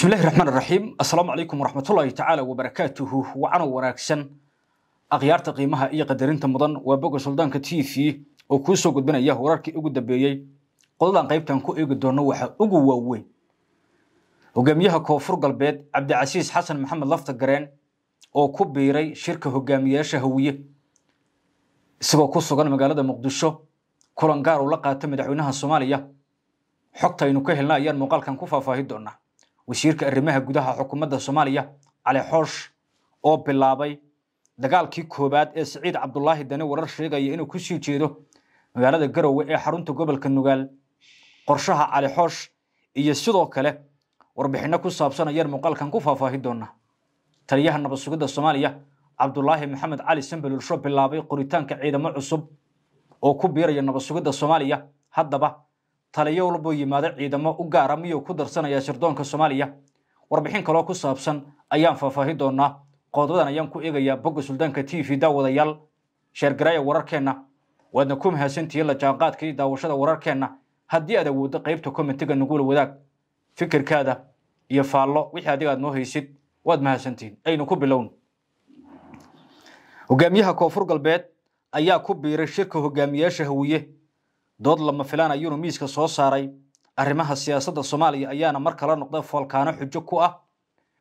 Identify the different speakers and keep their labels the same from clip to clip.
Speaker 1: بسم الله الرحمن الرحيم السلام عليكم ورحمة الله تعالى وبركاته وعنا وناكسن أغيارت قيمها إيا قدرين تمضان وابقى سلطان كتيفي وكوسو قد بنا إياه وراركي إيقو دبيي قلدان قيبتان كو إيقو دورنا وحا إيقو واوي وقاميها كوفر قلبيت عبد العزيز حسن محمد لفت قرين oo ku biiray shirka hogaamiyeyaasha hawiye isagoo ku sugan magaalada muqdisho kulan gaar uu la qaatay madaxweynaha soomaaliya xogta aynu ka helna ayaan muuqaalkan ku faahfaahin doonaa wasiirka arrimaha gudaha xukuumadda soomaaliya cali xoosh oo bilaabay dagaalkii koowaad ee siciid cabdulaahi dane warar sheegaya inuu kusii jeedo magaalada garowe ee xarunta gobolka nugaal qorshaha cali xoosh iyo sidoo kale warbixinno ku saabsan ayaan muuqaalkan ku faahfaahi doonaa taliyaha nabad sugidda soomaaliya cabdulaahi maxamed cali sambalulsho bilaabay qoritaanka ciidamo cusub oo ku biiraya nabad sugidda soomaaliya haddaba taliyo walbuu yimaada ciidamo u gaara ah, miyuu ku darsanaya sirdoonka soomaaliya warbixin kaloo ku saabsan ayaan faahfaahin doonaa qodobadan ayaan ku eegayaa bogga suldaanka t v daawadayaal sheergaraya wararkeenna waadna ku mahadsantihiin la jaanqaadka iyo daawashada wararkeenna haddii aad awoodo qaybta kommentiga nagula wadaag fikirkaada iyo faallo wixii adiga aad noo haysid waad mahadsantihiin aynu ku bilowno hogaamiyaha koonfur galbeed ayaa ku biiray shirka hogaamiyeyaasha hawiye dood lama filaan ayuunu miiska soo saaray arrimaha siyaasadda soomaaliya ayaana mar kala noqday foolkaano xujo ku ah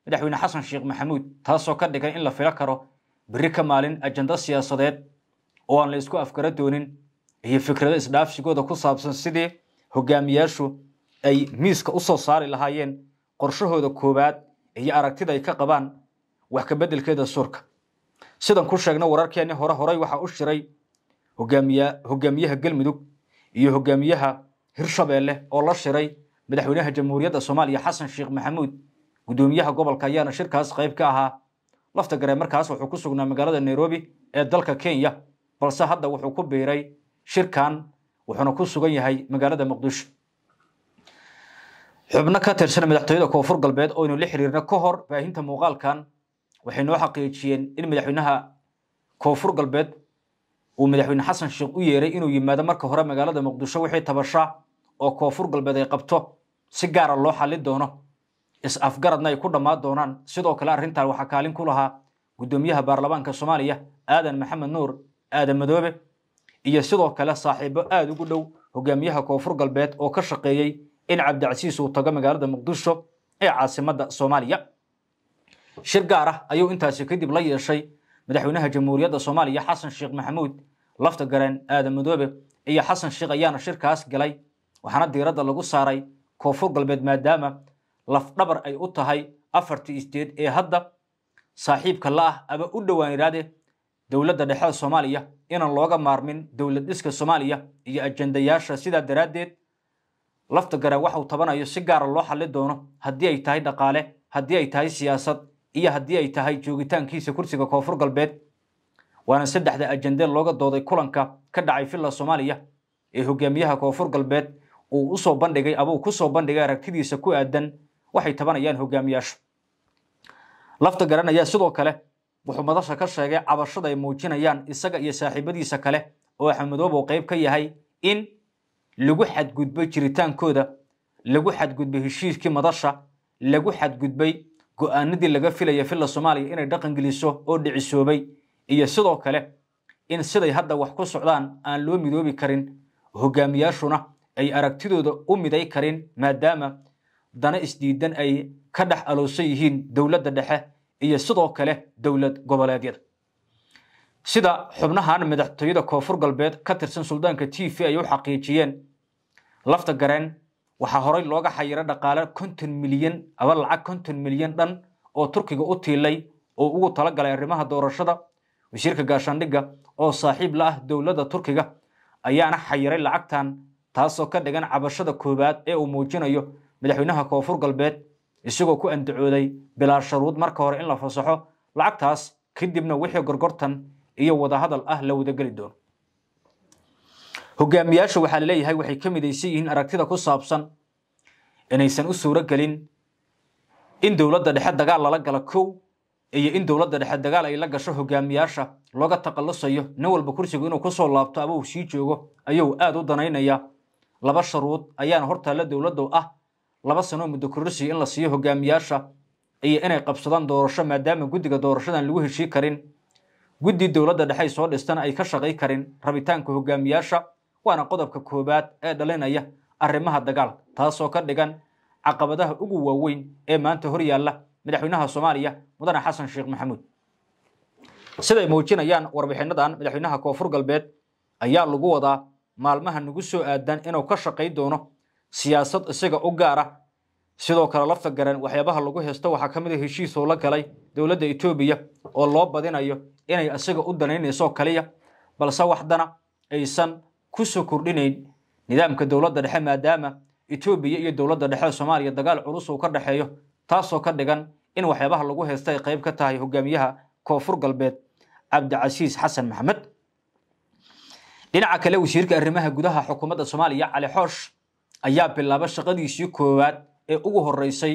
Speaker 1: madaxweyne xasan sheekh maxamuud taasoo ka dhigay in la filo karo berri ka maalin ajando siyaasadeed oo aan la isku afgaro doonin iyo fikrado isdhaafsigooda ku saabsan sidii hogaamiyaashu ay miiska u soo saari lahaayeen qorshahooda koowaad iyo aragtida ay ka qabaan wax ka beddelkeeda suurka sidan ku sheegna wararkeenii hore horey waxaa u shiray hogaamiyaha galmudug iyo hogaamiyaha hirshabeelle oo la shiray madaxweynaha jamhuuriyadda soomaaliya xasan sheekh maxamuud guddoomiyaha gobolka ayaana shirkaas qayb ka ahaa lafta garee markaas wuxuu ku sugnaa magaalada nairobi ee dalka kenya balse hadda wuxuu ku biiray shirkan wuxuuna ku sugan yahay magaalada muqdisho xubno ka tirsan madaxtooyada koonfur galbeed oo la xiriirna ka hor baahinta muuqaalkan waxay noo xaqiijiyeen in madaxweynaha koonfur galbeed uu madaxweyne xasan sheekh u yeeray inuu yimaado marka hore magaalada muqdisho wixii tabashaa oo koonfur galbeed ay qabto si gaara ah loo xalli doono is-afgaradna ay ku dhammaan doonaan sidoo kale arrintan waxaa kaalin ku lahaa guddoomiyaha baarlamaanka soomaaliya aadan maxamed nuur aadan madoobe iyo sidoo kale saaxiibo aada ugu dhow hogaamiyaha koonfur galbeed oo ka shaqeeyey in cabdicasiis uu tago magaalada muqdisho ee caasimadda soomaaliya shir gaar ah ayuu intaasi kadib la yeeshay madaxweynaha jamhuuriyadda soomaaliya xasan sheekh maxamuud lafta gareen aadan madoobe iyo xasan sheekh ayaana shirkaas galay waxaana diiradda lagu saaray koonfur galbeed maadaama lafdhabar ay u tahay afartii isdeed ee hadda saaxiibka la ah ama u dhowaan iraade dowladda dhexeed soomaaliya inaan looga maarmin dowlad dhiska soomaaliya iyo ajandayaasha sidaa daraaddeed lafta gareen uu tabanayo si gaara ah loo xalli doono haddii ay tahay dhaqaale haddii ay tahay siyaasad iyo haddii ay tahay joogitaankiisa kursiga koonfur galbeed waana saddexda ajende looga dooday kulanka ka dhacay villa soomaaliya ee hogaamiyaha koonfur galbeed uu usoo bandhigay ama kusoo bandhigay aragtidiisa ku aadan waxay tabanayaan hogaamiyaashu lafta garanayaa sidoo kale wuxuu madasha ka sheegay cabashada ay muujinayaan isaga iyo saaxiibadiisa kale oo axmedoob oo qayb ka yahay in lagu xadgudbay jiritaankooda lagu xadgudbay heshiiskii madasha lagu xadgudbay go-aanadii laga filaya filla soomaaliya inay dhaqan geliso oo dhicisoobay iyo sidoo kale in siday hadda wax ku socdaan aan loo midoobi karin hogaamiyaashuna ay aragtidooda u miday karin maadaama dana isdiidan ay ka dhex aloosan yihiin dowladda dhexe iyo sidoo kale dowlad goboleedyada sida xubnahan madaxtooyada koonfur galbeed ka tirsan suldaanka t v ay u xaqiijiyeen lafta gareen waxaa horey looga xayiray dhaqaale konton milyan aba lacag konton milyan dhan oo turkiga u tiilay oo ugu tala galay arrimaha doorashada wasiirka gaashaandhigga oo saaxiib la ah dowladda turkiga ayaana xayiray lacagtan taasoo ka dhigan cabashada koowaad ee uu muujinayo madaxweynaha koonfur galbeed isagoo ku andacooday bilaa sharuud marka hore in la fasaxo lacagtaas kadibna wixii gorgortan iyo wadahadal ah la wadageli doono hogaamiyaasha waxaa laleeyahay waxay ka midaysan yihiin aragtida ku saabsan inaysan u suurogelin in dowladda dhexe dagaal lala galo kow iyo in dowladda dhexe dagaal ay la gasho hogaamiyaasha looga takhallusayo nin walba kursigu inuu ku soo laabto ama uu sii joogo ayuu aada u danaynaya laba shuruud ayaana hortaalla dowladdu ah laba sanoo muddo kororsiya in la siiyo hogaamiyaasha iyo inay qabsadaan doorasho maadaama guddiga doorashadan lagu heshii karin guddii dowladda dhexe ay soo dhistana ay ka shaqay karin rabitaanka hogaamiyaasha waana qodobka koowaad ee dhalinaya arrimaha dagaalka taasoo ka dhigan caqabadaha ugu waaweyn ee maanta hor yaalla madaxweynaha soomaaliya mudane xasan sheekh maxamuud siday muujinayaan warbixinnadan madaxweynaha koonfur galbeed ayaa lagu wadaa maalmaha nagu soo aadan inuu ka shaqay doono siyaasad isaga u gaar ah sidoo kale lafta garan waxyaabaha lagu heysto waxaa ka mid a ah heshiisuu la galay dowladda etoobiya oo loo badinayo inay isaga u danaynayso kaliya balse waxdana aysan kusoo kordhinayn nidaamka dowladda dhexe maadaama etoobiya iyo dowladda dhexe soomaaliya dagaal culus uu ka dhexeeyo taasoo ka dhigan in waxyaabaha lagu heysta ay qayb ka tahay hogaamiyaha koonfur galbeed cabdicasiis xasan maxamed dhinaca kale wasiirka arrimaha gudaha xukuumadda soomaaliya cali xoosh ayaa bilaabay shaqadiisii koowaad ee ugu horreysay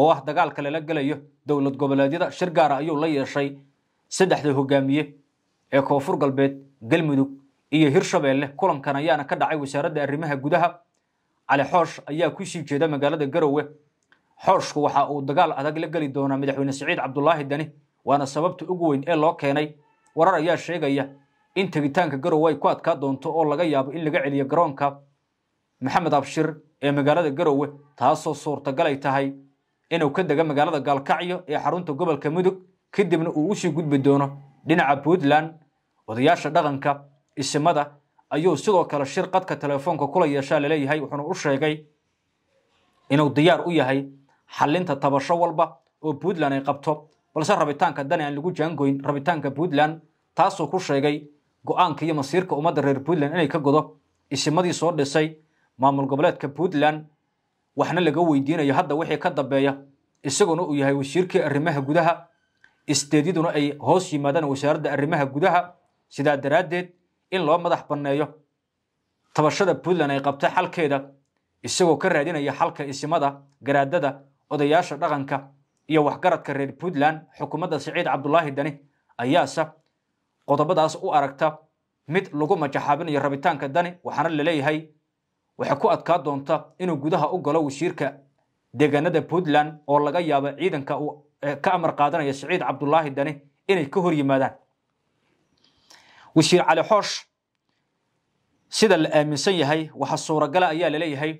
Speaker 1: oo ah dagaalka lala gelayo dowlad goboleedyada shir gaara ah ayuu la yeeshay saddexda hogaamiye ee koonfur galbeed galmudug iyo hirshabeelle kulankan ayaana ka dhacay wasaaradda arrimaha gudaha cali xoosh ayaa kusii jeeda magaalada garowe xooshku waxa uu dagaal adag la geli doonaa madaxweyne saciid cabdulaahi dani waana sababta ugu weyn ee loo keenay warar ayaa sheegaya in tegitaanka garowe ay ku adkaa doonto oo laga yaabo in laga celiyo garoonka maxamed abshir ee magaalada garowe taasoo suurtagalay tahay inuu ka dega magaalada gaalkacyo ee xarunta gobolka mudug kadibna uu usii gudbi doono dhinaca puntland odayaasha dhaqanka isimada ayuu sidoo kale shir shirqadka telefoonka kula yeeshaa laleeyahay wuxuuna u sheegay inuu diyaar u yahay xallinta tabasho walba oo puntland ay qabto balse rabitaanka dani aan lagu jaangoyn rabitaanka puntland taasuu ku sheegay go-aanka iyo masiirka ummadda reer puntland inay ka godo isimadii soo dhisay maamul goboleedka puntland waxna laga weydiinayo hadda wixii ka dambeeya isaguna uu yahay wasiirkii arrimaha gudaha isteedyaduna ay hoos yimaadaan wasaaradda arrimaha gudaha sidaa daraaddeed in loo madax banneeyo tabashada puntland ay qabto xalkeeda isagoo ka raadinaya xalka isimada garaadada odayaasha dhaqanka iyo waxgaradka reer puntland xukuumadda saciid cabdulaahi dani ayaase qodobadaas u aragta mid lagu majaxaabinayo rabitaanka dani waxaana laleeyahay waxay ku adkaa doonta inuu gudaha u galo wasiirka deegaanada puntland oo laga yaabo ciidanka uu eh, ka amar qaadanaya saciid cabdulaahi dani inay ka hor yimaadaan wasiir cali xoosh sida la aaminsan yahay waxa suuragala ah ayaa laleeyahay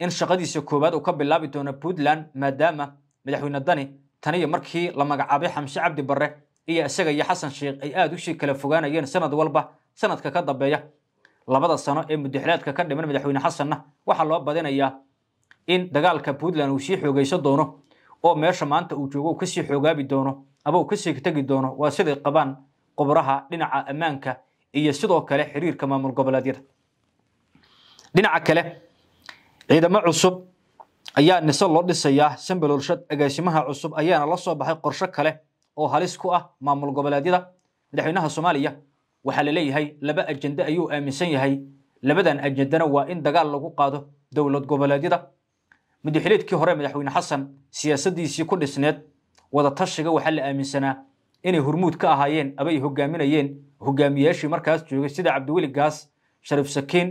Speaker 1: in shaqadiisa koowaad uu ka bilaabi doono puntland maadaama madaxweyne dani taniyo markii la magacaabay xamse cabdi barre iyo isaga iyo xasan sheekh ay aada usii kala fogaanayeen sanad walba sanadka ka dambeeya labada sano ee mudaxilaadka ka dhiman madaxweyne xasanna waxaa loo badinayaa in dagaalka puntland uu sii xoogeysan doono oo meesha maanta uu joogo uu kasii xoogaabi doono ama uu kasii tegi doono waa siday qabaan qubraha dhinaca ammaanka iyo sidoo kale xiriirka maamul goboleedyada dhinaca kale ciidamo cusub ayaa nisa loo dhisayaa sambalolshad agaasimaha cusub ayaana la soo baxay qorsho kale oo halis ku ah maamul goboleedyada madaxweynaha soomaaliya waxaa la leeyahay laba ajende ayuu aaminsan yahay labadan ajendana waa in dagaal lagu qaado dowlad goboleedyada madaxiliidkii hore madaxweyne xasan siyaasadiisii ku dhisneed wadatashiga waxaa la aaminsanaa inay hurmuud ka ahaayeen aba ay hogaaminayeen hogaamiyaashii markaas joogay sida cabdiweli gaas shariif sakiin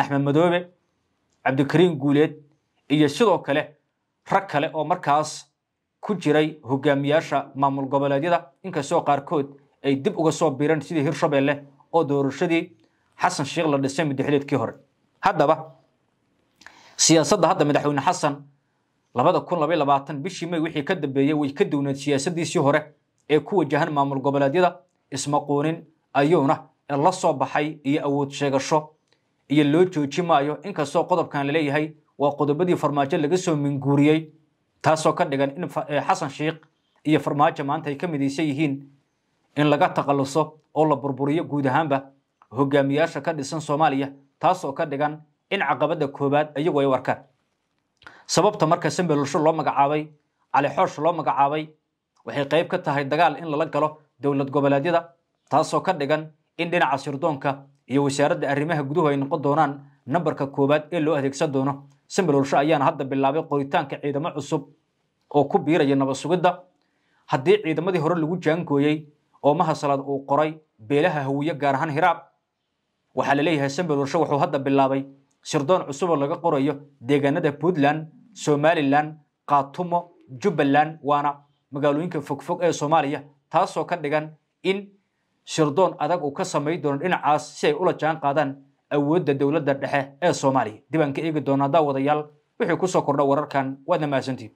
Speaker 1: axmed madoobe cabdikariin guuleed iyo sidoo kale rag kale oo markaas ku jiray hogaamiyaasha maamul goboleedyada inkastoo qaarkood ay dib uga soo biireen sidii hirshabeelle oo doorashadii xasan sheekh la dhisay mudaxileedkii hore haddaba siyaasadda hadda madaxweyne xasan labada kun labayo labaatan bishii may wixii ka dambeeyey way ka duwneed siyaasadiisii hore ee ku wajahan maamul goboleedyada ismaquunin ayuuna la soo baxay iyo awood sheegasho iyo loo jooji maayo inkastoo qodobkan laleeyahay waa qodobadii farmaajo laga soo minguuriyey taasoo ka dhigan in xasan shiikh iyo farmaajo maanta ay ka midaysan yihiin in laga takhalluso oo la burburiyo guud ahaanba hogaamiyaasha ka dhisan soomaaliya taasoo ka dhigan in caqabadda koowaad iyagu ay warkaan sababta marka sambelolsho loo magacaabay cali xoosh loo magacaabay waxay qayb ka tahay dagaal in lala galo dowlad goboleedyada taasoo ka dhigan in dhinaca sirdoonka iyo wasaaradda arrimaha guduhu ay noqon doonaan nambarka koowaad ee loo adeegsan doono samilolsho ayaana hadda bilaabay qoritaanka ciidamo cusub oo ku biiraya nabad sugidda haddii ciidamadii hore lagu jaangooyey oo mahasalaad uu qoray beelaha hawiye gaar ahaan hiraab waxaa la leeyahay sambilolsho wuxuu hadda bilaabay sirdoon cusuboo laga qorayo deegaanada puntland somalilan kaatumo jubbaland waana magaalooyinka fogfog ee soomaaliya taasoo ka dhigan in shirdoon adag uu ka samayn doono dhinacaas si ay ula jaan qaadaan awoodda dowladda dhexe ee soomaaliya dibaan ka eegi doonaa daawadayaal wadayaal wixii ku soo kordha wararkan waadna mahadsantihin